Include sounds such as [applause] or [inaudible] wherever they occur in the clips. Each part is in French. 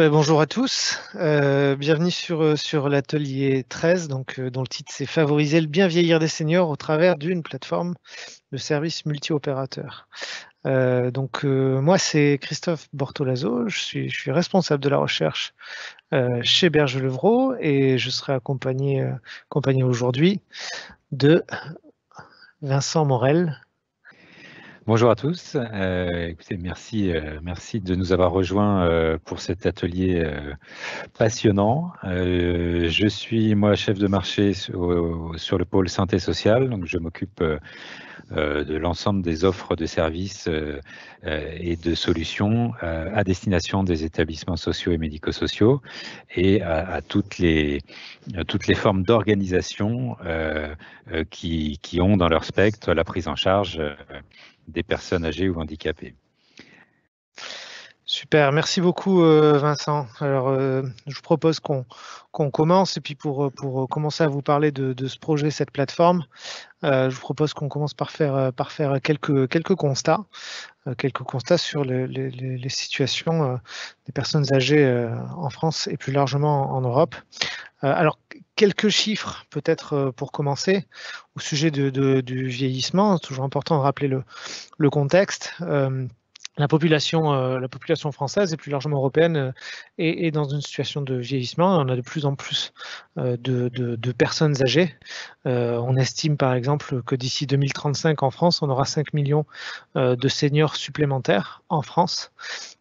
Bah, bonjour à tous, euh, bienvenue sur, euh, sur l'atelier 13, donc, euh, dont le titre c'est Favoriser le bien vieillir des seniors au travers d'une plateforme de services multi-opérateurs. donc moi c'est Christophe Bortolazo, je suis, responsable de la recherche chez Berge Levrault et je serai accompagné aujourd'hui de Vincent Morel, Bonjour à tous. Euh, merci, euh, merci de nous avoir rejoints euh, pour cet atelier passionnant. je suis moi chef de marché sur, le pôle santé sociale, donc je m'occupe de l'ensemble des offres de services et de solutions à destination des établissements sociaux et médico-sociaux et à, toutes les toutes les formes d'organisation qui, qui, ont dans leur spectre la prise en charge des personnes âgées ou handicapées. Super, merci beaucoup euh, Vincent. Alors euh, je vous propose qu'on commence et puis pour, euh, commencer à vous parler de, ce projet, cette plateforme, je vous propose qu'on commence par faire, par faire quelques, constats, quelques constats sur les, situations des personnes âgées en France et plus largement en Europe. alors quelques chiffres peut-être pour commencer au sujet du vieillissement, toujours important de rappeler le contexte. Euh, la population, française et plus largement européenne euh, est, dans une situation de vieillissement. On a de plus en plus euh, de, personnes âgées. on estime par exemple que d'ici 2035 en France, on aura 5 millions de seniors supplémentaires en France.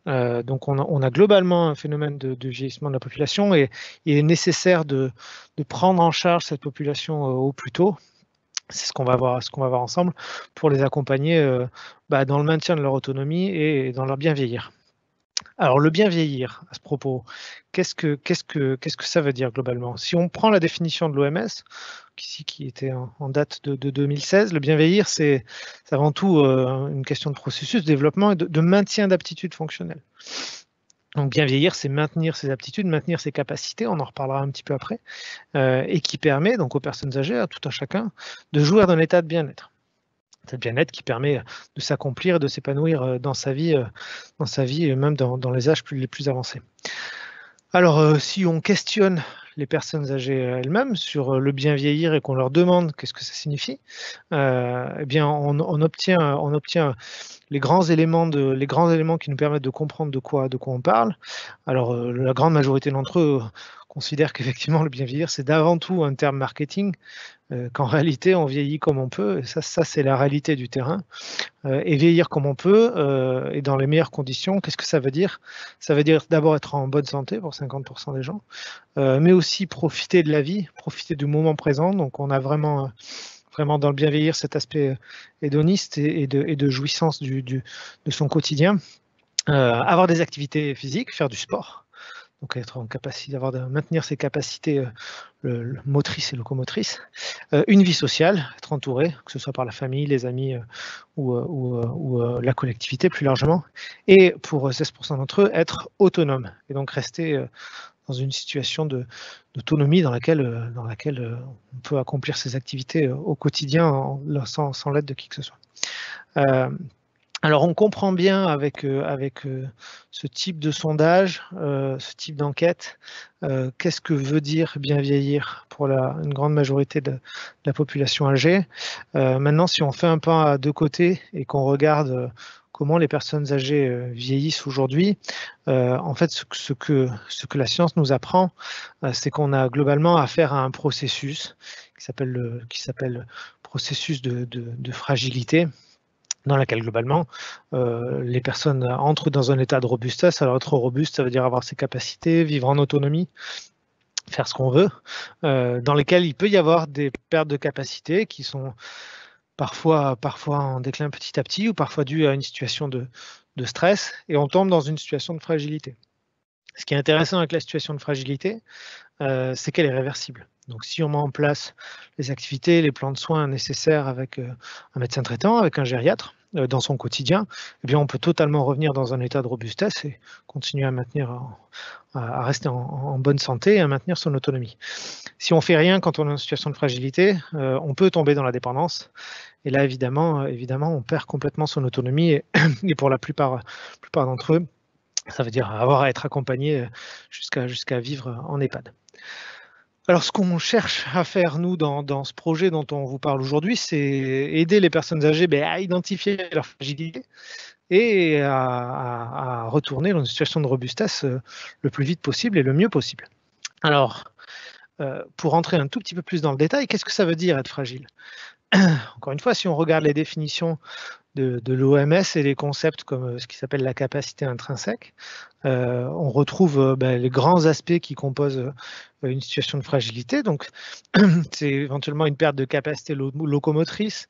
donc on a, globalement un phénomène de, vieillissement de la population et il est nécessaire de, prendre en charge cette population au plus tôt c'est ce qu'on va voir, ce qu'on va voir ensemble pour les accompagner euh, bah, dans le maintien de leur autonomie et dans leur bien vieillir. Alors le bien vieillir, à ce propos, qu'est-ce que ça veut dire globalement Si on prend la définition de l'OMS, qui, qui était en, date de, 2016, le bien vieillir, c'est avant tout euh, une question de processus de développement et de, maintien d'aptitude fonctionnelle. Donc bien vieillir, c'est maintenir ses aptitudes, maintenir ses capacités, on en reparlera un petit peu après, euh, et qui permet donc aux personnes âgées, à tout un chacun, de jouir dans l'état de bien-être. Cet bien-être qui permet de s'accomplir, de s'épanouir euh, dans sa vie, euh, dans sa vie, même dans, les âges les plus avancés. Alors, si on questionne les personnes âgées euh, elles-mêmes sur euh, le bien vieillir et qu'on leur demande qu'est-ce que ça signifie, euh, eh bien on, obtient, on obtient les grands éléments de, les grands éléments qui nous permettent de comprendre de quoi, de quoi on parle. Alors la grande majorité d'entre eux considère qu'effectivement le bien vieillir c'est d'avant tout un terme marketing euh, qu'en [laughs] réalité on vieillit comme on peut, ça, c'est la réalité du terrain. Euh, et vieillir comme on peut, euh, et dans les meilleures conditions, qu'est-ce que ça veut dire Ça veut dire d'abord être en bonne santé pour 50% des gens, mais aussi profiter de la vie, profiter du moment présent. Donc on a vraiment vraiment dans le bien vieillir cet aspect hédoniste et, de, jouissance de son quotidien. avoir des activités physiques, faire du sport, donc être en capacité d'avoir de maintenir ses capacités euh, motrices et locomotrices, euh, une vie sociale, être entouré, que ce soit par la famille, les amis euh, ou, la collectivité plus largement, et pour 16% d'entre eux, être autonome et donc rester dans une situation d'autonomie dans laquelle, dans laquelle on peut accomplir ses activités au quotidien sans, l'aide de qui que ce soit. Alors on comprend bien avec, euh, avec euh, ce type de sondage, euh, ce type d'enquête, qu'est-ce que veut dire bien vieillir pour une grande majorité de, la population âgée. maintenant, si on fait un pas à deux côtés et qu'on regarde comment les personnes âgées vieillissent aujourd'hui, en fait ce, que, ce que la science nous apprend, c'est qu'on a globalement affaire à un processus qui s'appelle processus de, de fragilité dans laquelle globalement euh, les personnes entrent dans un état de robustesse. Alors être robuste, ça veut dire avoir ses capacités, vivre en autonomie, faire ce qu'on veut, euh, dans lesquelles il peut y avoir des pertes de capacités qui sont parfois, parfois en déclin petit à petit ou parfois dues à une situation de, stress et on tombe dans une situation de fragilité. Ce qui est intéressant avec la situation de fragilité, euh, c'est qu'elle est réversible. Donc si on met en place les activités, les plans de soins nécessaires avec euh, un médecin traitant, avec un gériatre, euh, dans son quotidien, eh bien on peut totalement revenir dans un état de robustesse et continuer à maintenir, à rester en, bonne santé et à maintenir son autonomie. Si on fait rien quand on est en situation de fragilité, euh, on peut tomber dans la dépendance. Et là, évidemment, évidemment, on perd complètement son autonomie [coughs] et, pour la plupart, plupart d'entre eux, ça veut dire avoir à être accompagné jusqu'à jusqu'à vivre en EHPAD. Alors, ce qu'on cherche à faire, nous, dans, ce projet dont on vous parle aujourd'hui, c'est aider les personnes âgées ben, à identifier leur fragilité et à, retourner dans une situation de robustesse euh, le plus vite possible et le mieux possible. Alors, euh, pour rentrer un tout petit peu plus dans le détail, qu'est-ce que ça veut dire être fragile [clears throat] Encore une fois, si on regarde les définitions de, l'OMS et les concepts comme euh, ce qui s'appelle la capacité intrinsèque. Euh, on retrouve euh, ben, les grands aspects qui composent une situation de fragilité. Donc, [clears throat] c'est éventuellement une perte de capacité locomotrice,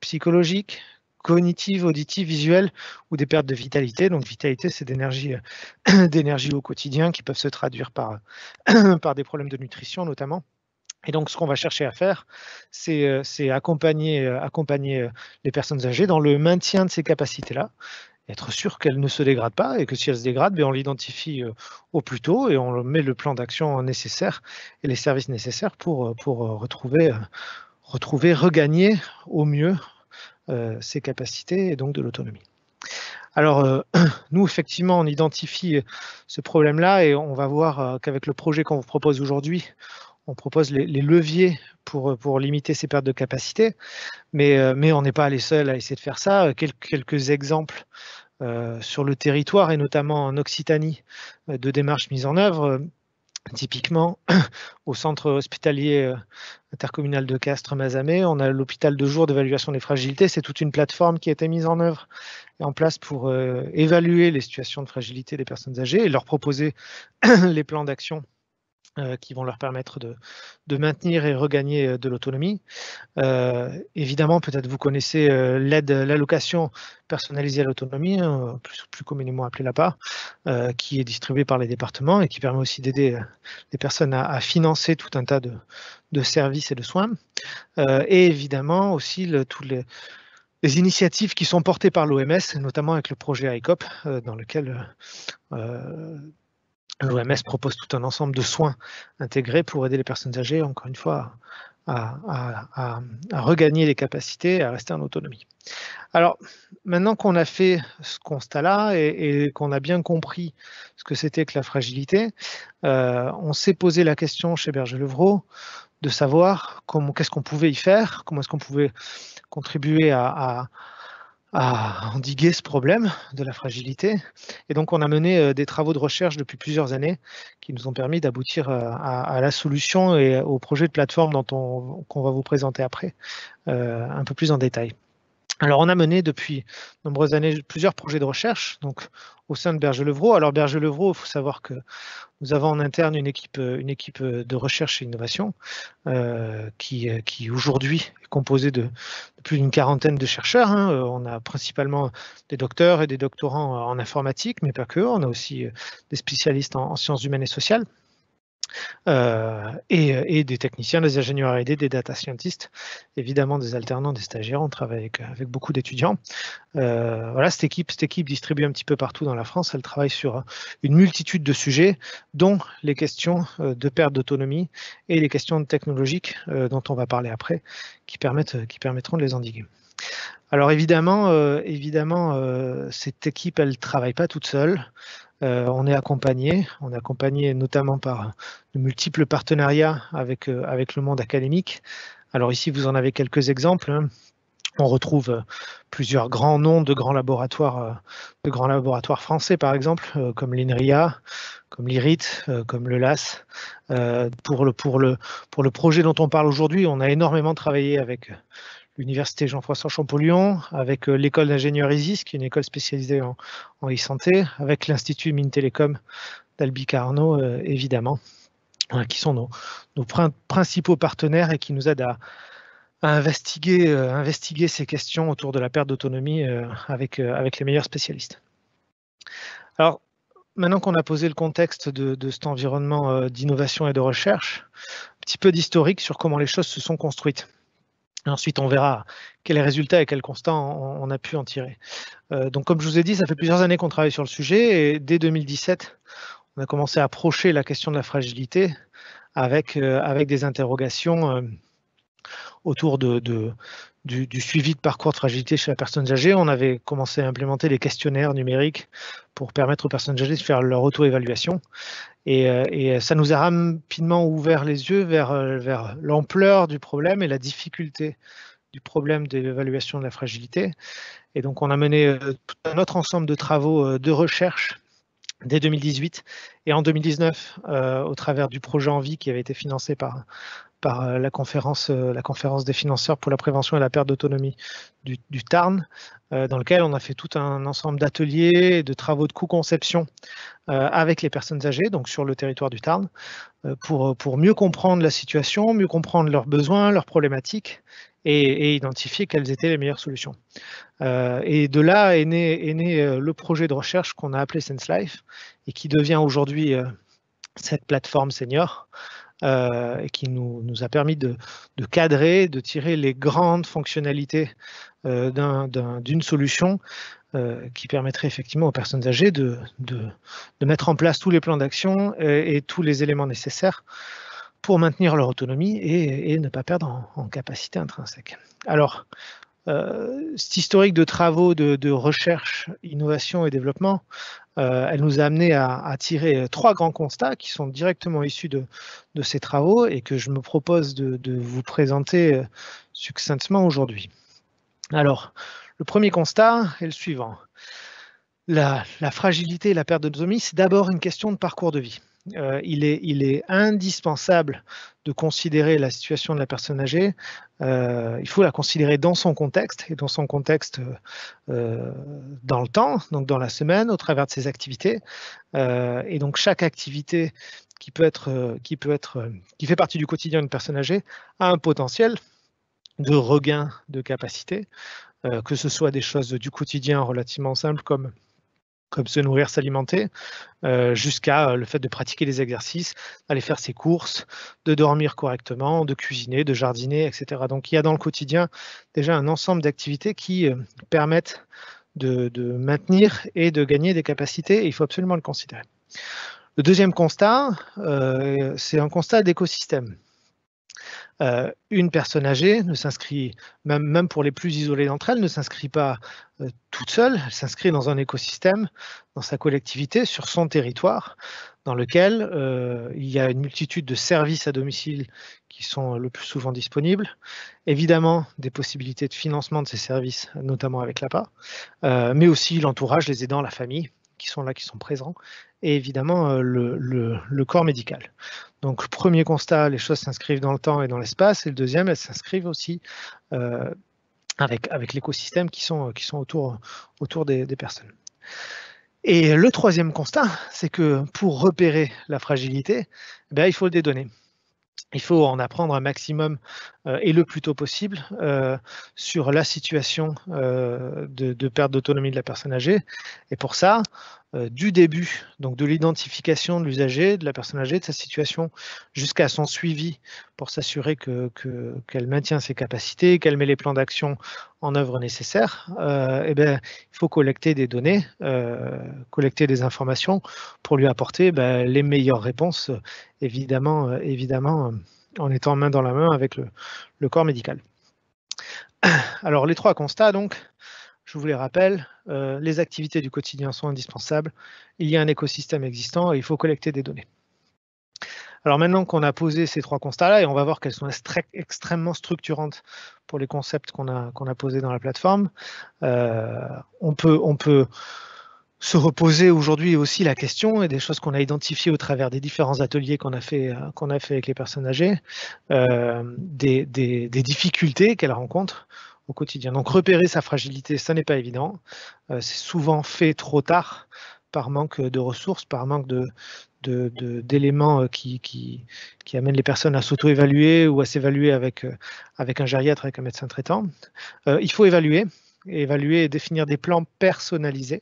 psychologique, cognitive, auditive, visuelle ou des pertes de vitalité. Donc vitalité, c'est d'énergie, [clears throat] d'énergie au quotidien qui peuvent se traduire par, [clears throat] par des problèmes de nutrition notamment. Et donc, ce qu'on va chercher à faire, c'est euh, accompagner, euh, euh, les personnes âgées dans le maintien de ces capacités-là, être sûr qu'elles ne se dégradent pas et que si elles se dégradent, ben, on l'identifie au plus tôt et on met le plan d'action nécessaire et les services nécessaires pour, retrouver, retrouver, regagner au mieux ces capacités et donc de l'autonomie. Alors, [clears throat] nous, effectivement, on identifie ce problème-là et on va voir qu'avec le projet qu'on vous propose aujourd'hui, on propose les, leviers pour, limiter ces pertes de capacité, euh, mais, on n'est pas les seuls à essayer de faire ça. Euh, quelques exemples euh, sur le territoire et notamment en Occitanie de démarches mises en œuvre. Typiquement, [coughs] au centre hospitalier intercommunal de castres mazamé on a l'hôpital de jour d'évaluation des fragilités. C'est toute une plateforme qui a été mise en œuvre et en place pour évaluer les situations de fragilité des personnes âgées et leur proposer [coughs] les plans d'action euh, qui vont leur permettre de, maintenir et regagner euh, de l'autonomie. Euh, évidemment, peut-être vous connaissez l'aide, l'allocation personnalisée à l'autonomie, hein, plus, plus, communément appelée l'APA, qui est distribuée par les départements et qui permet aussi d'aider les personnes à, financer tout un tas de, services et de soins. et évidemment aussi toutes les initiatives qui sont portées par l'OMS, notamment avec le projet ICOP, dans lequel L'OMS propose tout un ensemble de soins intégrés pour aider les personnes âgées, encore une fois, à, regagner les capacités et à rester en autonomie. Alors, maintenant qu'on a fait ce constat-là et, qu'on a bien compris ce que c'était que la fragilité, euh, on s'est posé la question chez Berger-Levrault de savoir qu'est-ce qu'on pouvait y faire, comment est-ce qu'on pouvait contribuer à, à endiguer ce problème de la fragilité. Et donc, on a mené euh, des travaux de recherche depuis plusieurs années qui nous ont permis d'aboutir euh, à, la solution et au projet de plateforme dont qu'on va vous présenter après, euh, un peu plus en détail. Alors, on a mené depuis nombreuses années plusieurs projets de recherche donc au sein de Berger-Levrault. Alors, Berger-Levrault, il faut savoir que nous avons en interne une équipe, euh, une équipe euh, de recherche et innovation euh, qui, qui aujourd'hui est composée de, plus d'une quarantaine de chercheurs. Hein. On a principalement des docteurs et des doctorants en informatique, mais pas que. On a aussi des spécialistes en sciences humaines et sociales. Euh, euh, et, des techniciens, des ingénieurs aider, des data scientists, évidemment des alternants, des stagiaires. On travaille avec, euh, beaucoup d'étudiants. voilà, cette équipe, cette équipe distribuée un petit peu partout dans la France, elle travaille sur une multitude de sujets, dont les questions de perte d'autonomie et les questions technologiques dont on va parler après, qui, qui permettront de les endiguer. Alors évidemment, euh, évidemment, euh, cette équipe, elle travaille pas toute seule. Euh, on est accompagné, on est accompagné notamment par de multiples partenariats avec avec le monde académique. Alors ici, vous en avez quelques exemples. Hein. On retrouve plusieurs grands noms de grands laboratoires, de grands laboratoires français par exemple, comme l'INRIA, comme l'IRIT, comme le LAS. Pour le, pour, le, pour le projet dont on parle aujourd'hui, on a énormément travaillé avec Université Jean-François Champollion, avec euh, l'école d'ingénieurs ISIS, qui est une école spécialisée en, e-santé, avec l'Institut Mines Télécom d'Albi euh, évidemment, hein, qui sont nos, principaux partenaires et qui nous aident à, euh, investiguer, ces questions autour de la perte d'autonomie avec, les meilleurs spécialistes. Alors, maintenant qu'on a posé le contexte de, de cet environnement d'innovation et de recherche, un petit peu d'historique sur comment les choses se sont construites. Ensuite, on verra quels résultats et quels constats on, a pu en tirer. Euh, donc, comme je vous ai dit, ça fait plusieurs années qu'on travaille sur le sujet et dès 2017, on a commencé à approcher la question de la fragilité avec, euh, avec des interrogations euh, autour de, du, suivi de parcours de fragilité chez la personne âgée. On avait commencé à implémenter les questionnaires numériques pour permettre aux personnes âgées de faire leur auto-évaluation. Et, euh, euh, ça nous a rapidement ouvert les yeux euh, vers, l'ampleur du problème et la difficulté du problème de l'évaluation de la fragilité. Et donc, on a mené tout un autre ensemble de travaux de recherche dès 2018 et en 2019 au travers du projet Envie qui avait été financé par par euh, la conférence, euh, la conférence des financeurs pour la prévention et la perte d'autonomie du, Tarn, euh, dans lequel on a fait tout un ensemble d'ateliers de travaux de co-conception avec les personnes âgées, donc sur le territoire du Tarn, pour, pour mieux comprendre la situation, mieux comprendre leurs besoins, leurs problématiques et, identifier quelles étaient les meilleures solutions. et de là est né, est né, le projet de recherche qu'on a appelé SenseLife et qui devient aujourd'hui cette plateforme senior euh, et qui nous, a permis de, cadrer, de tirer les grandes fonctionnalités euh, d'une solution euh, qui permettrait effectivement aux personnes âgées de, de, mettre en place tous les plans d'action et, tous les éléments nécessaires pour maintenir leur autonomie et, ne pas perdre en, capacité intrinsèque. Alors, euh, cet historique de travaux de, de, recherche, innovation et développement euh, elle nous a amené à, tirer euh, trois grands constats qui sont directement issus de, ces travaux et que je me propose de, vous présenter euh, succinctement aujourd'hui. Alors, le premier constat est le suivant. La, fragilité et la perte de d'autonomie, c'est d'abord une question de parcours de vie. Euh, il, est, indispensable de considérer la situation de la personne âgée. Euh, il faut la considérer dans son contexte et dans son contexte euh, dans le temps, donc dans la semaine, au travers de ses activités. et donc chaque activité qui peut être, qui peut être, qui fait partie du quotidien d'une personne âgée a un potentiel de regain de capacité, que ce soit des choses du quotidien relativement simples comme comme se nourrir, s'alimenter, euh, jusqu'à euh, le fait de pratiquer les exercices, d'aller faire ses courses, de dormir correctement, de cuisiner, de jardiner, etc. Donc il y a dans le quotidien déjà un ensemble d'activités qui euh, permettent de, maintenir et de gagner des capacités, et il faut absolument le considérer. Le deuxième constat, c'est un constat d'écosystème. Euh, une personne âgée ne s'inscrit, même, pour les plus isolés d'entre elles, ne s'inscrit pas euh, toute seule, elle s'inscrit dans un écosystème, dans sa collectivité, sur son territoire, dans lequel euh, il y a une multitude de services à domicile qui sont le plus souvent disponibles. Évidemment, des possibilités de financement de ces services, notamment avec l'APA, mais aussi l'entourage, les aidants, la famille qui sont là, qui sont présents, et évidemment euh, le, corps médical. Donc premier constat, les choses s'inscrivent dans le temps et dans l'espace, et le deuxième, elles s'inscrivent aussi euh, avec, avec l'écosystème qui sont, qui sont autour, autour des, personnes. Et le troisième constat, c'est que pour repérer la fragilité, eh il faut des données. Il faut en apprendre un maximum euh, et le plus tôt possible euh, sur la situation euh, de, perte d'autonomie de la personne âgée. Et pour ça, du début, donc de l'identification de l'usager, de la personne âgée, de sa situation, jusqu'à son suivi pour s'assurer qu'elle que, qu'elle maintient ses capacités, qu'elle met les plans d'action en œuvre nécessaires, eh ben, il faut collecter des données, collecter des informations pour lui apporter ben, les meilleures réponses, évidemment, évidemment en étant main dans la main avec le, corps médical. [clears throat] Alors les trois constats, donc, je vous les rappelle, euh, les activités du quotidien sont indispensables, il y a un écosystème existant et il faut collecter des données. Alors maintenant qu'on a posé ces trois constats-là, et on va voir qu'elles sont extrêmement structurantes pour les concepts qu'on a, posés dans la plateforme, euh, on peut se reposer aujourd'hui aussi la question et des choses qu'on a identifiées au travers des différents ateliers qu'on a fait euh, qu'on a fait avec les personnes âgées, euh, des, difficultés qu'elles rencontrent au quotidien. Donc repérer sa fragilité, ça n'est pas évident. Euh, c'est souvent fait trop tard par manque de ressources, par manque de, d'éléments qui, qui, qui, amènent les personnes à s'auto-évaluer ou à s'évaluer avec, avec un gériatre, avec un médecin traitant. il faut évaluer, évaluer et définir des plans personnalisés.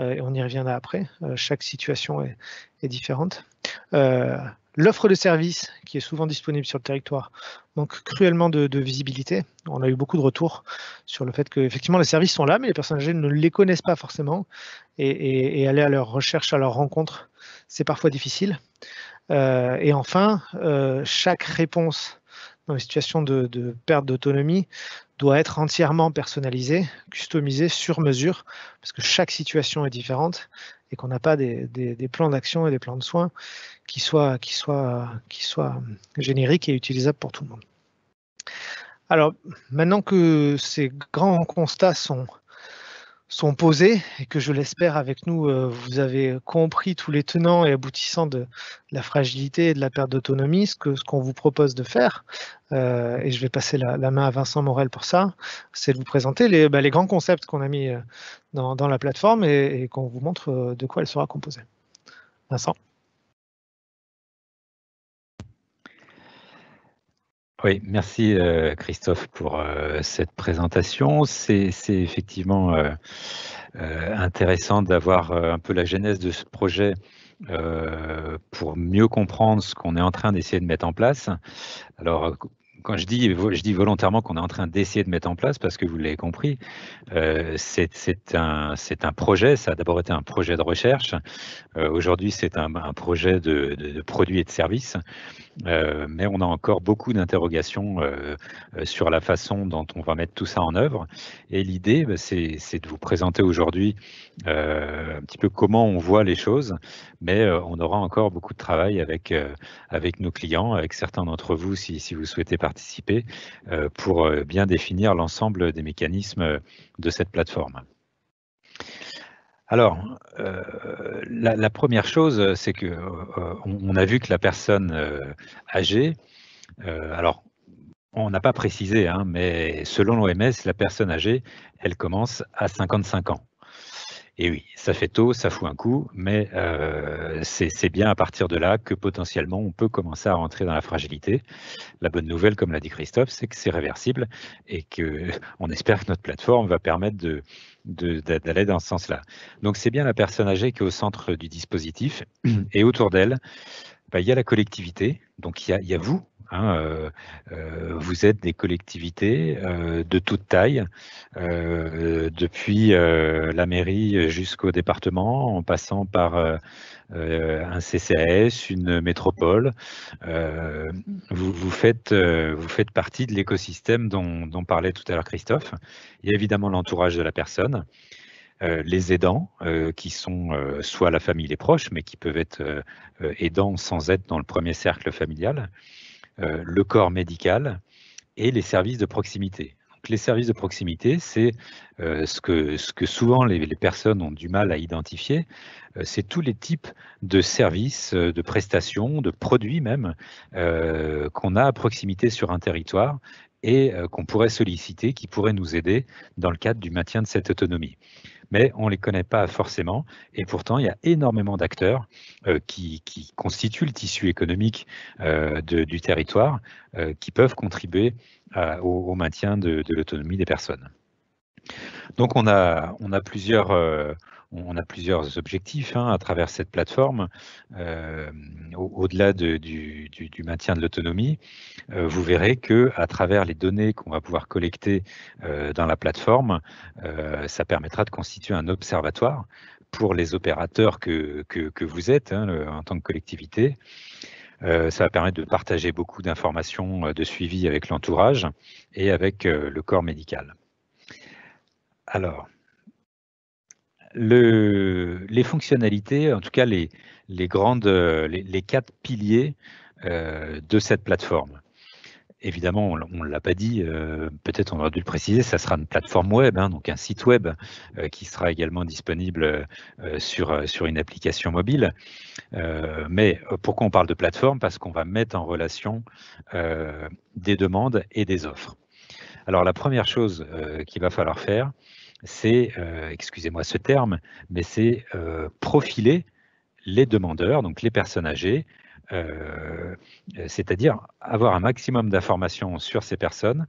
Euh, et on y reviendra après. Euh, chaque situation est, différente. Euh, l'offre de services qui est souvent disponible sur le territoire manque cruellement de, visibilité. On a eu beaucoup de retours sur le fait que effectivement les services sont là, mais les personnes âgées ne les connaissent pas forcément et, aller à leur recherche, à leur rencontre, c'est parfois difficile. et enfin, chaque réponse dans une de, perte d'autonomie doit être entièrement personnalisée, customisée, sur mesure, parce que chaque situation est différente et qu'on n'a pas des, plans d'action et des plans de soins qui soient génériques et utilisables pour tout le monde. Alors, maintenant que ces grands constats sont, sont posées et que je l'espère avec nous, euh, vous avez compris tous les tenants et aboutissants de la fragilité et de la perte d'autonomie, ce qu'on ce qu'on vous propose de faire, euh, et je vais passer la, main à Vincent Morel pour ça, c'est de vous présenter les, bah, les grands concepts qu'on a mis euh, dans, la plateforme et, et qu'on vous montre de quoi elle sera composée. Vincent. Oui, merci euh, Christophe pour euh, cette présentation. C'est effectivement euh, intéressant d'avoir un peu la genèse de ce projet pour mieux comprendre ce qu'on est en train d'essayer de mettre en place. Alors, quand je dis, je dis volontairement qu'on est en train d'essayer de mettre en place, parce que vous l'avez compris, c'est un, un, projet, ça a d'abord été un projet de recherche, aujourd'hui c'est un, projet de, de, de, produits et de services, euh, mais on a encore beaucoup d'interrogations euh, euh, sur la façon dont on va mettre tout ça en œuvre. Et l'idée, bah, c'est de vous présenter aujourd'hui un petit peu comment on voit les choses, mais on aura encore beaucoup de travail avec, nos clients, avec certains d'entre vous si, vous souhaitez participer, pour bien définir l'ensemble des mécanismes de cette plateforme. Alors, euh, la, première chose, euh, c'est que euh, on a vu que la personne âgée, alors on n'a pas précisé, hein, mais selon l'OMS, la personne âgée, elle commence à 55 ans. Et oui, ça fait tôt, ça fout un coup, mais euh, c'est bien à partir de là que potentiellement on peut commencer à rentrer dans la fragilité. La bonne nouvelle, comme l'a dit Christophe, c'est que c'est réversible et qu'on on espère que notre plateforme va permettre de d'aller dans ce sens-là. Donc c'est bien la personne âgée qui est au centre du dispositif et autour d'elle, bah, il y a la collectivité, donc il y a vous, Hein, euh, euh, vous êtes des collectivités euh, de toute taille, depuis la mairie jusqu'au département, en passant par un CCAS, une métropole. Vous, faites, partie de l'écosystème dont, parlait tout à l'heure Christophe. Il y a évidemment l'entourage de la personne. les aidants, qui sont soit la famille, les proches, mais qui peuvent être aidants sans être dans le premier cercle familial. Euh, le corps médical et les services de proximité. les services de proximité, c'est euh, ce, que, ce que souvent les, personnes ont du mal à identifier, euh, c'est tous les types de services, de prestations, de produits même, qu'on a à proximité sur un territoire et qu'on pourrait solliciter, qui pourraient nous aider dans le cadre du maintien de cette autonomie mais on ne les connaît pas forcément. Et pourtant, il y a énormément d'acteurs euh, qui, constituent le tissu économique euh, du territoire, euh, qui peuvent contribuer au, maintien de, de l'autonomie des personnes. Donc on a, on a plusieurs on a plusieurs objectifs hein, à travers cette plateforme. Euh, au-delà du, maintien de l'autonomie, euh, vous verrez que à travers les données qu'on va pouvoir collecter euh, dans la plateforme, ça permettra de constituer un observatoire pour les opérateurs que, vous êtes hein, en tant que collectivité. ça va permettre de partager beaucoup d'informations de suivi avec l'entourage et avec le corps médical. Alors, les fonctionnalités, en tout cas les, grandes, euh, les, quatre piliers euh, de cette plateforme. Évidemment, on ne l'a pas dit, euh, peut-être on aurait dû le préciser, ça sera une plateforme web, hein, donc un site web qui sera également disponible sur une application mobile. mais pourquoi on parle de plateforme Parce qu'on va mettre en relation des demandes et des offres. Alors la première chose qu'il va falloir faire, c'est, euh, excusez-moi ce terme, mais c'est euh, profiler les demandeurs, donc les personnes âgées, euh, c'est-à-dire avoir un maximum d'informations sur ces personnes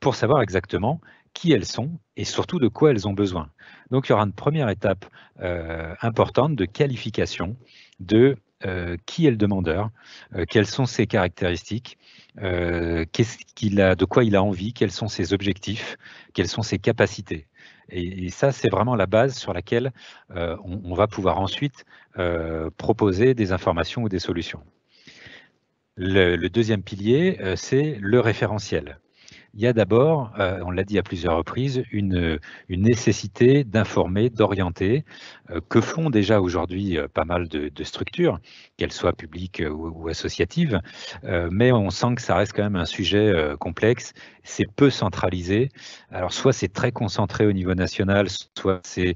pour savoir exactement qui elles sont et surtout de quoi elles ont besoin. Donc il y aura une première étape importante de qualification de euh, qui est le demandeur, euh, quelles sont ses caractéristiques, euh, qu'il a, de quoi il a envie, quels sont ses objectifs, quelles sont ses capacités. Et, ça, c'est vraiment la base sur laquelle on, va pouvoir ensuite proposer des informations ou des solutions. le deuxième pilier, c'est le référentiel il y a d'abord, euh, on l'a dit à plusieurs reprises, une, nécessité d'informer, d'orienter, euh, que font déjà aujourd'hui euh, pas mal de, structures, qu'elles soient publiques ou, associatives, mais on sent que ça reste quand même un sujet complexe, c'est peu centralisé. Alors soit c'est très concentré au niveau national, soit c'est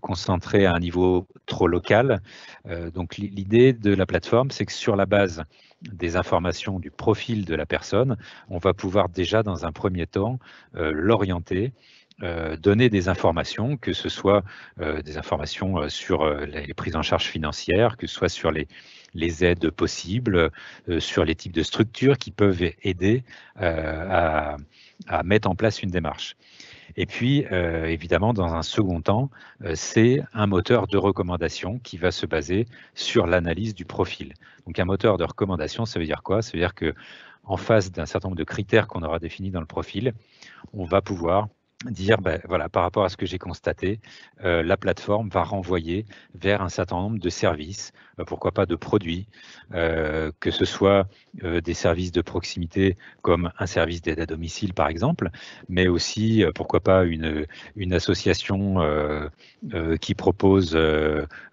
concentré à un niveau trop local. donc l'idée de la plateforme, c'est que sur la base des informations du profil de la personne, on va pouvoir déjà dans un premier temps euh, l'orienter euh, donner des informations, que ce soit euh, des informations sur les prises en charge financières, que ce soit sur les, les aides possibles, sur les types de structures qui peuvent aider à, mettre en place une démarche. Et puis, euh, évidemment, dans un second temps, euh, c'est un moteur de recommandation qui va se baser sur l'analyse du profil. Donc, un moteur de recommandation, ça veut dire quoi Ça veut dire que en face d'un certain nombre de critères qu'on aura définis dans le profil, on va pouvoir dire, ben, voilà, par rapport à ce que j'ai constaté, euh, la plateforme va renvoyer vers un certain nombre de services, euh, pourquoi pas de produits, euh, que ce soit des services de proximité comme un service d'aide à domicile par exemple, mais aussi pourquoi pas une, une association qui propose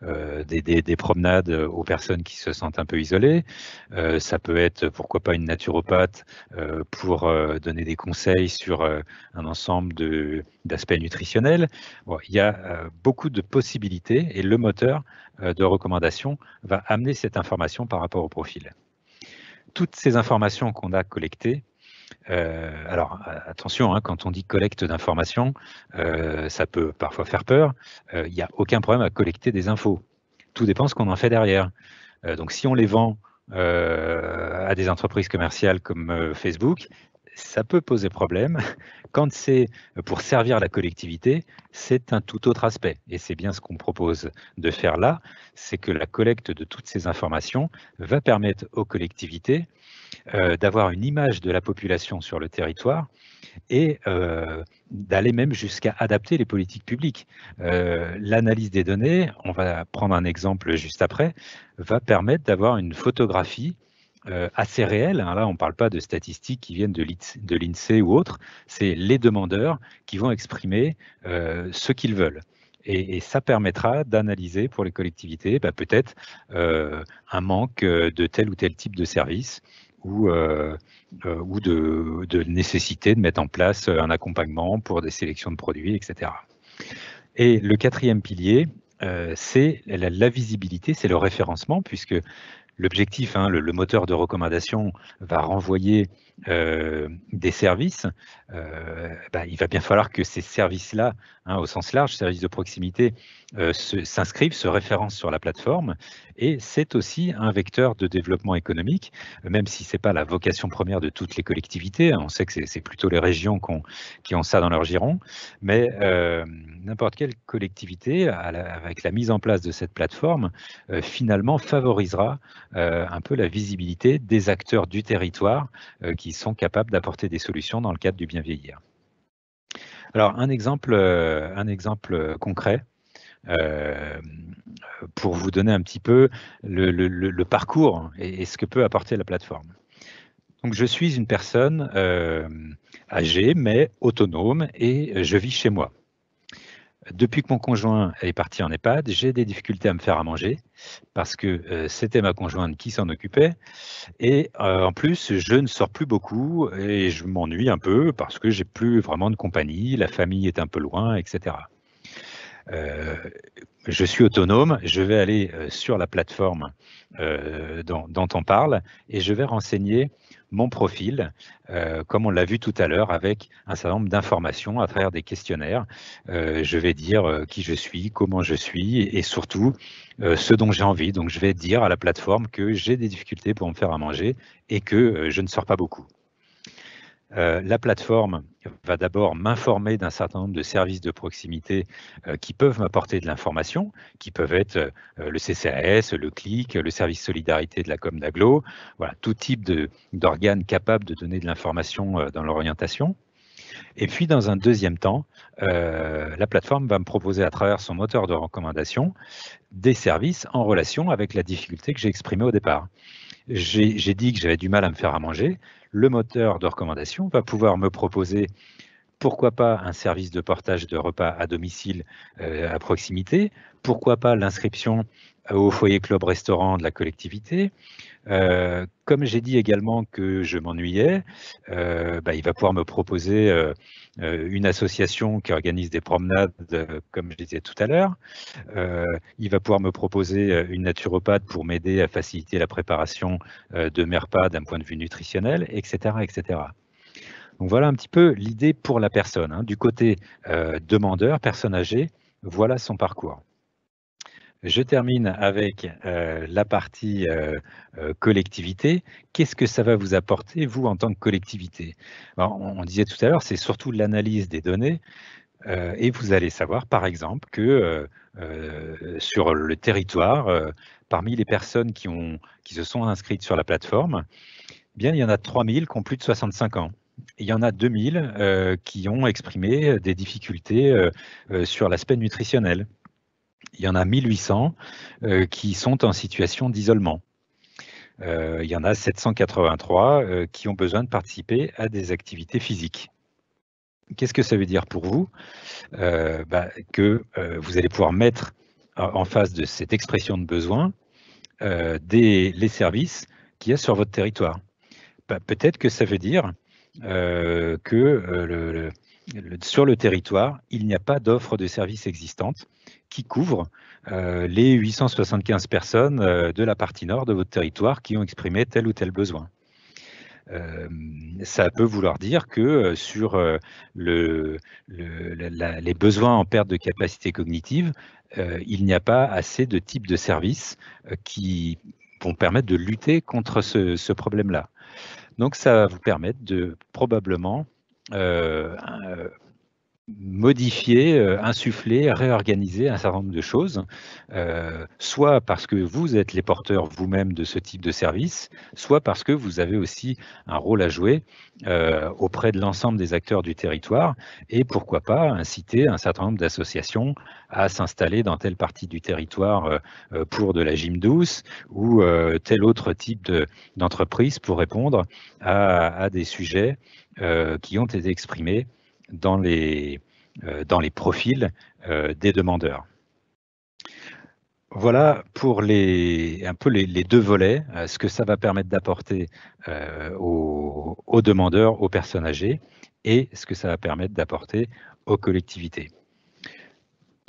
des, promenades aux personnes qui se sentent un peu isolées. ça peut être pourquoi pas une naturopathe pour donner des conseils sur un ensemble de d'aspect nutritionnel. il y a euh, beaucoup de possibilités et le moteur euh, de recommandation va amener cette information par rapport au profil. Toutes ces informations qu'on a collectées, euh, alors attention, hein, quand on dit collecte d'informations, ça peut parfois faire peur. Il n'y a aucun problème à collecter des infos. Tout dépend ce qu'on en fait derrière. donc si on les vend à des entreprises commerciales comme Facebook, ça peut poser problème. Quand c'est pour servir la collectivité, c'est un tout autre aspect. Et c'est bien ce qu'on propose de faire là, c'est que la collecte de toutes ces informations va permettre aux collectivités euh, d'avoir une image de la population sur le territoire et euh, d'aller même jusqu'à adapter les politiques publiques. Euh, l'analyse des données, on va prendre un exemple juste après, va permettre d'avoir une photographie euh, assez réel, hein. là on ne parle pas de statistiques qui viennent de l'INSEE e ou autre, c'est les demandeurs qui vont exprimer euh, ce qu'ils veulent. Et, ça permettra d'analyser pour les collectivités bah, peut-être euh, un manque de tel ou tel type de service ou, ou de, nécessité de mettre en place un accompagnement pour des sélections de produits, etc. Et le quatrième pilier, c'est la, visibilité, c'est le référencement, puisque l'objectif, hein, le, moteur de recommandation va renvoyer euh, des services, euh, bah, il va bien falloir que ces services-là, hein, au sens large, services de proximité, euh, s'inscrivent, se, référencent sur la plateforme. Et c'est aussi un vecteur de développement économique, même si ce n'est pas la vocation première de toutes les collectivités. Hein. on sait que c'est plutôt les régions qui ont ça dans leur giron. Mais n'importe quelle collectivité, avec la mise en place de cette plateforme, finalement favorisera euh, un peu la visibilité des acteurs du territoire euh, qui sont capables d'apporter des solutions dans le cadre du bien vieillir. Alors un exemple, euh, un exemple concret. pour vous donner un petit peu le, parcours et, ce que peut apporter la plateforme. Donc je suis une personne âgée mais autonome et je vis chez moi depuis que mon conjoint est parti en EHPAD, j'ai des difficultés à me faire à manger parce que euh, c'était ma conjointe qui s'en occupait. Et euh, en plus, je ne sors plus beaucoup et je m'ennuie un peu parce que j'ai plus vraiment de compagnie, la famille est un peu loin, etc. Euh, je suis autonome, je vais aller sur la plateforme dont, on parle et je vais renseigner mon profil, euh, comme on l'a vu tout à l'heure, avec un certain nombre d'informations à travers des questionnaires. Euh, je vais dire euh, qui je suis, comment je suis et surtout ce dont j'ai envie. Donc je vais dire à la plateforme que j'ai des difficultés pour me faire à manger et que je ne sors pas beaucoup. Euh, la plateforme va d'abord m'informer d'un certain nombre de services de proximité euh, qui peuvent m'apporter de l'information, qui peuvent être euh, le CCAS, le CLIC, le service solidarité de la com d'Aglo, voilà, tout type d'organes capables de donner de l'information dans l'orientation. Et puis, dans un deuxième temps, la plateforme va me proposer à travers son moteur de recommandation des services en relation avec la difficulté que j'ai exprimée au départ j'ai dit que j'avais du mal à me faire à manger, le moteur de recommandation va pouvoir me proposer pourquoi pas un service de portage de repas à domicile euh, à proximité, pourquoi pas l'inscription au foyer club restaurant de la collectivité, euh, comme j'ai dit également que je m'ennuyais, euh, bah, il va pouvoir me proposer euh, une association qui organise des promenades, comme je disais tout à l'heure. il va pouvoir me proposer une naturopathe pour m'aider à faciliter la préparation de mes repas d'un point de vue nutritionnel, etc. etc. Donc voilà un petit peu l'idée pour la personne. Hein. Du côté demandeur, personne âgée, voilà son parcours. Je termine avec euh, la partie euh, euh, collectivité. Qu'est-ce que ça va vous apporter, vous, en tant que collectivité ben, on, disait tout à l'heure, c'est surtout l'analyse des données. et vous allez savoir, par exemple, que sur le territoire, parmi les personnes qui, se sont inscrites sur la plateforme, eh bien, il y en a 3000 qui ont plus de 65 ans il y en a 2 000 qui ont exprimé des difficultés sur l'aspect nutritionnel il y en a 1800 euh, qui sont en situation d'isolement. Euh, il y en a 783 euh, qui ont besoin de participer à des activités physiques. Qu'est-ce que ça veut dire pour vous bah, Que vous allez pouvoir mettre en face de cette expression de besoin les services qu'il y a sur votre territoire. Bah, peut-être que ça veut dire que le sur le territoire, il n'y a pas d'offre de services existantes qui couvre euh, les 875 personnes euh, de la partie nord de votre territoire qui ont exprimé tel ou tel besoin. Euh, ça peut vouloir dire que sur les besoins en perte de capacité cognitive, il n'y a pas assez de types de services qui vont permettre de lutter contre ce problème-là. Donc ça va vous permettre de probablement euh, euh modifier, euh, insuffler, réorganiser un certain nombre de choses, euh, soit parce que vous êtes les porteurs vous-même de ce type de service, soit parce que vous avez aussi un rôle à jouer euh, auprès de l'ensemble des acteurs du territoire et pourquoi pas inciter un certain nombre d'associations à s'installer dans telle partie du territoire pour de la gym douce ou tel autre type d'entreprise pour répondre à des sujets qui ont été exprimés dans les, euh, dans les profils euh, des demandeurs. Voilà pour les, un peu les, deux volets, euh, ce que ça va permettre d'apporter aux, aux demandeurs, aux personnes âgées, et ce que ça va permettre d'apporter aux collectivités.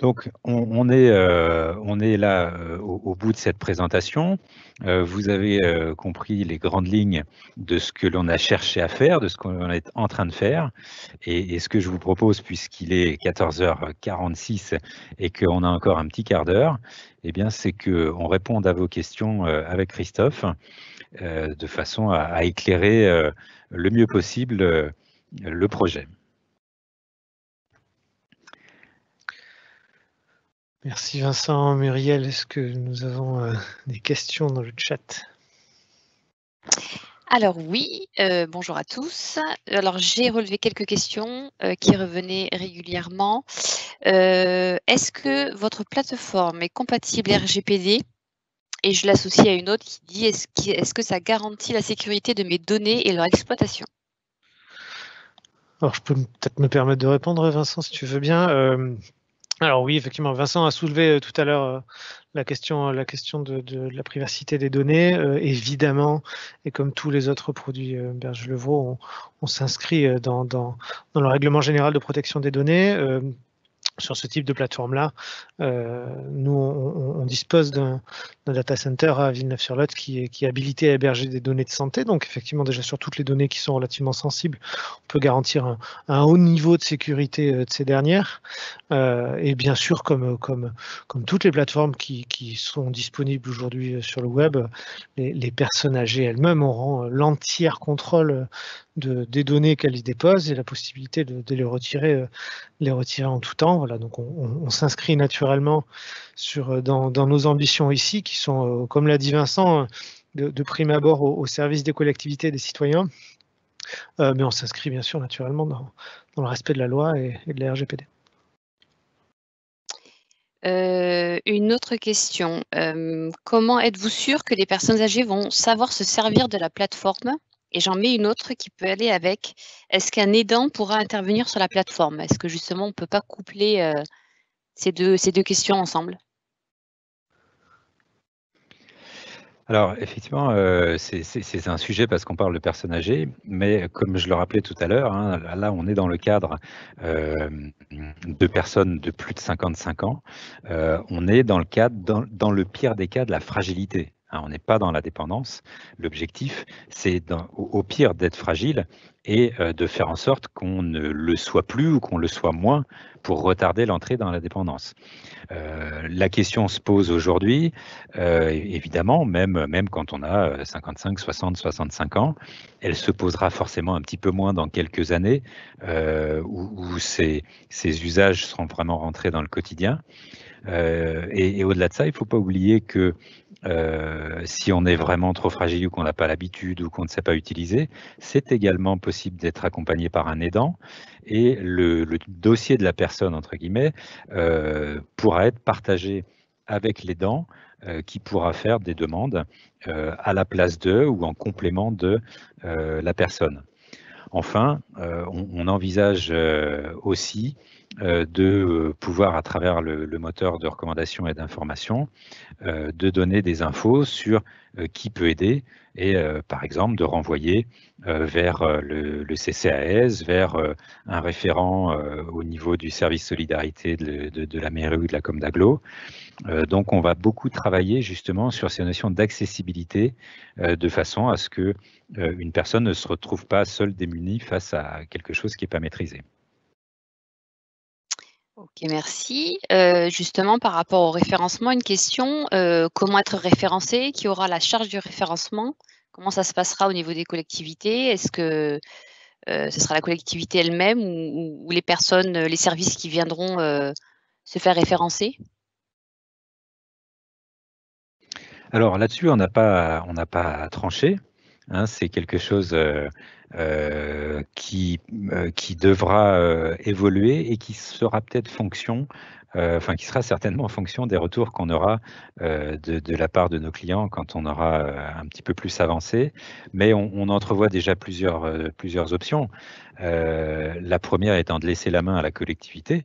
Donc, on, est, euh, on est, là euh, au, bout de cette présentation. Euh, vous avez compris les grandes lignes de ce que l'on a cherché à faire, de ce qu'on est en train de faire. Et, ce que je vous propose, puisqu'il est 14h46 et qu'on a encore un petit quart d'heure, eh bien, c'est qu'on réponde à vos questions avec Christophe de façon à éclairer le mieux possible le projet. Merci Vincent. Muriel, est-ce que nous avons euh, [laughs] des questions dans le chat alors oui, euh, bonjour à tous. Alors j'ai relevé quelques questions euh, qui revenaient régulièrement. Est-ce que votre plateforme est compatible RGPD Et je l'associe à une autre qui dit Est-ce que ça garantit la sécurité de mes données et leur exploitation Alors je peux peut-être me permettre de répondre Vincent si tu veux bien. Alors oui, effectivement, Vincent a soulevé euh, tout à l'heure euh, la question, euh, de, la privacité des données. évidemment, et comme tous les autres produits euh, on, s'inscrit dans, le règlement général de protection des données sur ce type de plateforme-là, euh, nous, on, dispose d'un data center à Villeneuve-sur-Lot qui, est habilité à héberger des données de santé. Donc, effectivement, déjà sur toutes les données qui sont relativement sensibles, on peut garantir un, haut niveau de sécurité euh, de ces dernières. Euh, et bien sûr, comme, comme, comme toutes les plateformes qui, sont disponibles aujourd'hui sur le web, les, personnes âgées elles-mêmes auront l'entière contrôle des données qu'elles déposent et la possibilité de, les, retirer, euh, les retirer en tout temps. Voilà, donc on, s'inscrit naturellement sur, euh, dans, nos ambitions ici, qui sont, euh, comme l'a dit Vincent, hein, de, prime abord au, service des collectivités et des citoyens. mais on s'inscrit bien sûr naturellement dans, le respect de la loi et, de la RGPD. une autre question. comment êtes-vous sûr que les personnes âgées vont savoir se servir de la plateforme et j'en mets une autre qui peut aller avec. Est-ce qu'un aidant pourra intervenir sur la plateforme Est-ce que justement on ne peut pas coupler euh, ces, deux, ces deux questions ensemble Alors, effectivement, euh, c'est un sujet parce qu'on parle de personnes âgées, mais comme je le rappelais tout à l'heure, hein, là, on est dans le cadre euh, de personnes de plus de 55 ans. on est dans le cadre, dans, le pire des cas, de la fragilité. Hein, on n'est pas dans la dépendance. L'objectif, c'est au, pire d'être fragile et euh, de faire en sorte qu'on ne le soit plus ou qu'on le soit moins pour retarder l'entrée dans la dépendance. Euh, la question se pose aujourd'hui, euh, évidemment, même, même quand on a 55, 60, 65 ans, elle se posera forcément un petit peu moins dans quelques années où, ces, usages seront vraiment rentrés dans le quotidien. et, et au-delà de ça, il ne faut pas oublier que euh, si on est vraiment trop fragile ou qu'on n'a pas l'habitude ou qu'on ne sait pas utiliser, c'est également possible d'être accompagné par un aidant et le, dossier de la personne, entre guillemets, euh, pourra être partagé avec l'aidant euh, qui pourra faire des demandes à la place de ou en complément de la personne. Enfin, euh, on, envisage euh, aussi euh, de pouvoir, à travers le, moteur de recommandation et d'information, de donner des infos sur qui peut aider et, par exemple, de renvoyer vers le, CCAS, vers un référent au niveau du service solidarité de, la mairie ou de la Comdaglo. donc, on va beaucoup travailler justement sur ces notions d'accessibilité de façon à ce que une personne ne se retrouve pas seule démunie face à quelque chose qui n'est pas maîtrisé. Ok, merci. Euh, justement, par rapport au référencement, une question. Euh, comment être référencé Qui aura la charge du référencement Comment ça se passera au niveau des collectivités Est-ce que euh, ce sera la collectivité elle-même ou, les personnes, les services qui viendront se faire référencer Alors là-dessus, on n'a pas, on pas tranché. Hein. C'est quelque chose euh, qui, euh, qui devra euh, évoluer et qui sera peut-être fonction enfin qui sera certainement en fonction des retours qu'on aura de, la part de nos clients quand on aura un petit peu plus avancé. Mais on, entrevoit déjà plusieurs, plusieurs options. la première étant de laisser la main à la collectivité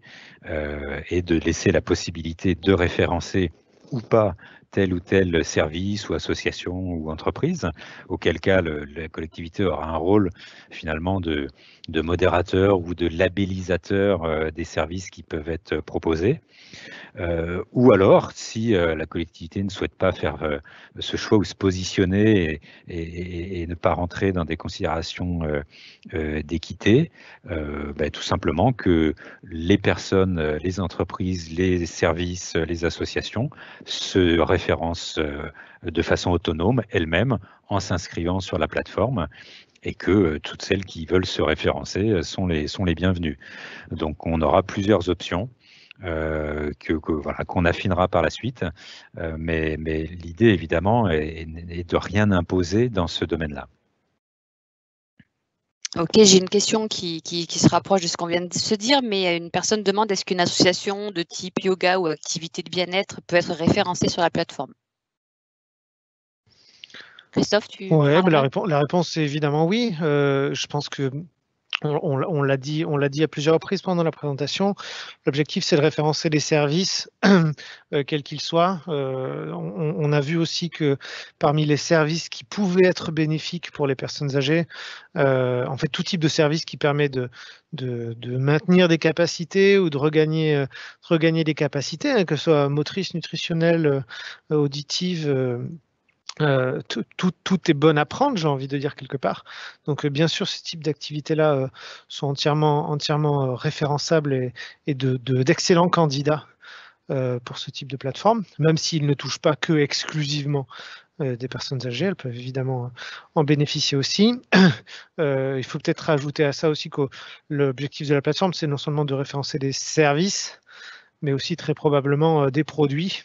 et de laisser la possibilité de référencer ou pas tel ou tel service ou association ou entreprise, auquel cas la collectivité aura un rôle finalement de, de modérateur ou de labellisateur euh, des services qui peuvent être proposés. Euh, ou alors, si euh, la collectivité ne souhaite pas faire ce choix ou se positionner et, ne pas rentrer dans des considérations d'équité, ben, tout simplement que les personnes, les entreprises, les services, les associations se référence euh, de façon autonome elle-même en s'inscrivant sur la plateforme et que euh, toutes celles qui veulent se référencer euh, sont les, sont les bienvenues. Donc on aura plusieurs options. que, voilà qu'on affinera par la suite, mais, mais l'idée évidemment est de rien imposer dans ce domaine-là. Ok, j'ai une question qui, qui, se rapproche de ce qu'on vient de se dire, mais une personne demande est-ce qu'une association de type yoga ou activité de bien-être peut être référencée sur la plateforme Christophe, tu. Oui, bah, la, réponse, la réponse est évidemment oui. Euh, je pense que on, l'a dit, on l'a dit à plusieurs reprises pendant la présentation. L'objectif, c'est de référencer les services, [clears throat] euh, quels qu'ils soient. Euh, on, a vu aussi que parmi les services qui pouvaient être bénéfiques pour les personnes âgées, euh, en fait, tout type de service qui permet de, maintenir des capacités ou de regagner, des capacités, hein, que ce soit motrice, nutritionnelle, auditive euh, tout, est bon à prendre, j'ai envie de dire quelque part. Donc euh, bien sûr, ces types d'activités-là euh, sont entièrement, entièrement référençables et, d'excellents candidats pour ce type de plateforme, même s'ils ne touchent pas que exclusivement des personnes âgées, elles peuvent évidemment en bénéficier aussi. [coughs] il faut peut-être rajouter à ça aussi que l'objectif de la plateforme, c'est non seulement de référencer des services, mais aussi très probablement des produits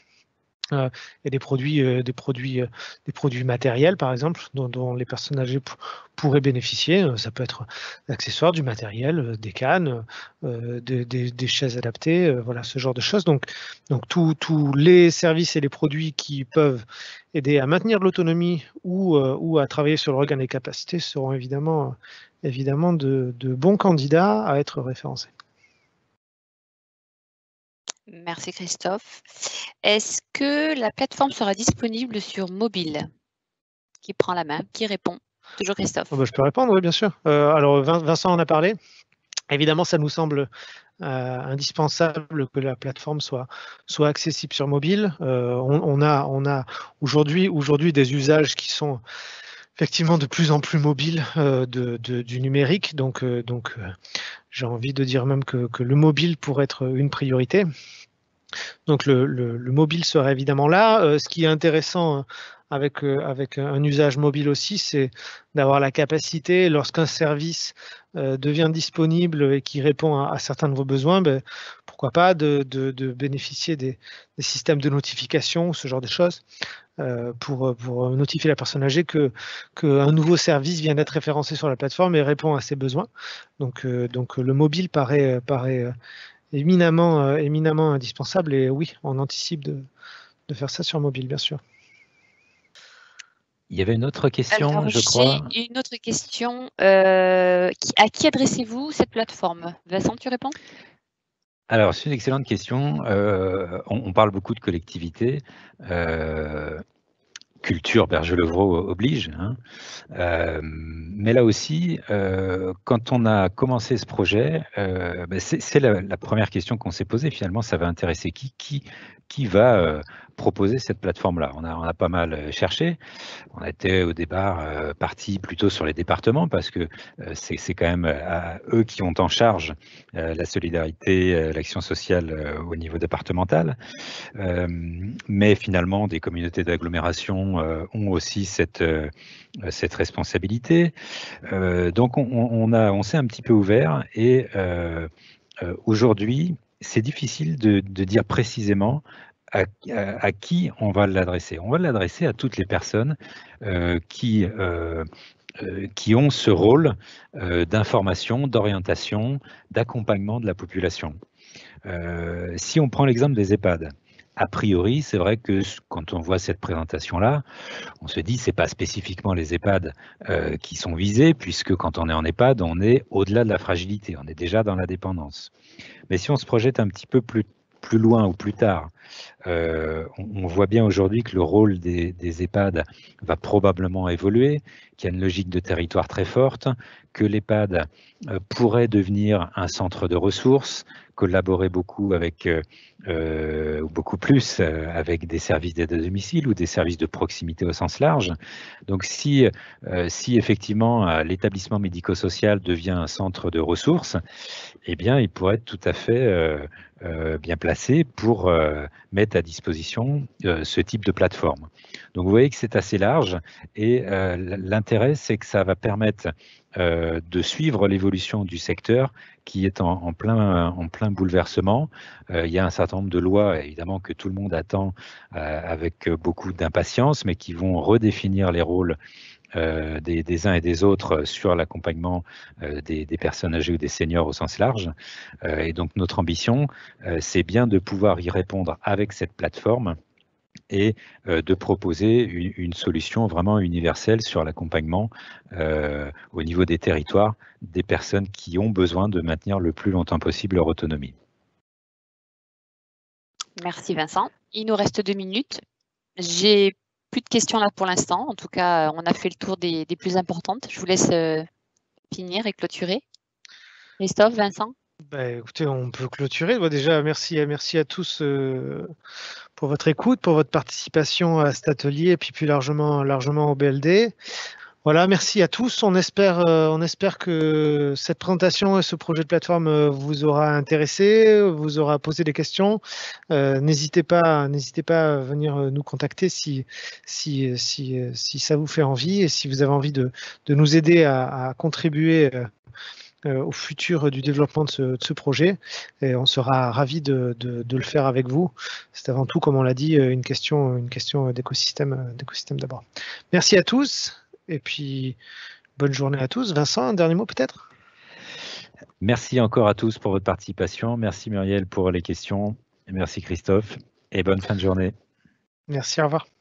euh, et des produits, euh, des produits, euh, des produits matériels par exemple, dont, les personnes âgées pourraient bénéficier. Ça peut être accessoires, du matériel, des cannes, des, chaises adaptées, voilà ce genre de choses. Donc, donc tous les services et les produits qui peuvent aider à maintenir l'autonomie ou, ou à travailler sur le regain des capacités seront évidemment, évidemment de bons candidats à être référencés. Merci Christophe. Est-ce que la plateforme sera disponible sur mobile Qui prend la main Qui répond Toujours Christophe. Oh, bah, je peux répondre, oui, bien sûr. Euh, alors, Vincent en a parlé. Évidemment, ça nous semble euh, indispensable que la plateforme soit, accessible sur mobile. Euh, on, a, aujourd'hui des usages qui sont effectivement de plus en plus mobiles du numérique. Donc, j'ai envie de dire même que, le mobile pourrait être une priorité. Donc le, mobile serait évidemment là. Euh, ce qui est intéressant hein, avec, euh, avec un usage mobile aussi, c'est d'avoir la capacité, lorsqu'un service euh, devient disponible et qui répond à, certains de vos besoins, ben, pourquoi pas de, bénéficier des, systèmes de notification, ce genre de choses, pour, notifier la personne âgée que qu'un nouveau service vient d'être référencé sur la plateforme et répond à ses besoins. Donc, donc le mobile paraît, paraît éminemment, euh, éminemment indispensable. Et oui, on anticipe de, faire ça sur mobile, bien sûr. Il y avait une autre question, je crois. Une autre question. Euh, à qui adressez-vous cette plateforme Vincent, tu réponds Alors, c'est une excellente question. Euh, on, parle beaucoup de collectivité culture Bergelevraud oblige. Hein. Euh, mais là aussi, euh, quand on a commencé ce projet, euh, ben c'est la, la, première question qu'on s'est posée finalement, ça va intéresser qui Qui, qui va proposer cette plateforme-là. On a, on a pas mal euh, cherché. On était euh, au départ euh, parti plutôt sur les départements parce que c'est quand même eux qui ont en charge la solidarité, l'action sociale au niveau départemental. mais finalement, des communautés d'agglomération ont aussi cette, cette responsabilité. donc on, a, on s'est un petit peu ouvert et aujourd'hui, c'est difficile de, dire précisément à, qui on va l'adresser On va l'adresser à toutes les personnes euh, euh, euh, qui, ont ce rôle d'information, d'orientation, d'accompagnement de la population. si on prend l'exemple des EHPAD, a priori, c'est vrai que quand on voit cette présentation-là, on se dit que ce n'est pas spécifiquement les EHPAD qui sont visés, puisque quand on est en EHPAD, on est au-delà de la fragilité, on est déjà dans la dépendance. Mais si on se projette un petit peu plus loin ou plus tard, euh, on, voit bien aujourd'hui que le rôle des, EHPAD va probablement évoluer, qu'il y a une logique de territoire très forte, que l'EHPAD euh, pourrait devenir un centre de ressources, collaborer beaucoup avec, euh, euh beaucoup plus avec des services d'aide à domicile ou des services de proximité au sens large. Donc si, si effectivement l'établissement médico-social devient un centre de ressources, eh bien il pourrait être tout à fait bien placé pour mettent à disposition euh, ce type de plateforme. Donc vous voyez que c'est assez large et euh, l'intérêt c'est que ça va permettre euh, de suivre l'évolution du secteur qui est en, plein, en plein bouleversement. il y a un certain nombre de lois, évidemment, que tout le monde attend avec beaucoup d'impatience, mais qui vont redéfinir les rôles euh, des, uns et des autres sur l'accompagnement euh, des, personnes âgées ou des seniors au sens large. Euh, et donc notre ambition, c'est bien de pouvoir y répondre avec cette plateforme et de proposer une, une, solution vraiment universelle sur l'accompagnement au niveau des territoires des personnes qui ont besoin de maintenir le plus longtemps possible leur autonomie. Merci Vincent. Il nous reste deux minutes. J'ai plus de questions là pour l'instant. En tout cas, euh, on a fait le tour des, plus importantes. Je vous laisse euh, finir et clôturer. Christophe, Vincent bah, écoutez, on peut clôturer. déjà, merci, merci à tous euh, pour votre écoute, pour votre participation à cet atelier et puis plus largement au BLD. Voilà, merci à tous. On espère, euh, on espère que cette présentation et ce projet de plateforme euh, vous aura intéressé, vous aura posé des questions. Euh, n'hésitez pas, n'hésitez pas à venir nous contacter si, ça vous fait envie et si vous avez envie de, nous aider à, contribuer au futur du développement de ce, de ce, projet. Et on sera ravis de, de le faire avec vous. C'est avant tout, comme on l'a dit, une question, une question d'écosystème, d'écosystème d'abord. Merci à tous. Et puis, bonne journée à tous. Vincent, un dernier mot peut-être Merci encore à tous pour votre participation. Merci Muriel pour les questions. Merci Christophe. Et bonne fin de journée. Merci, au revoir.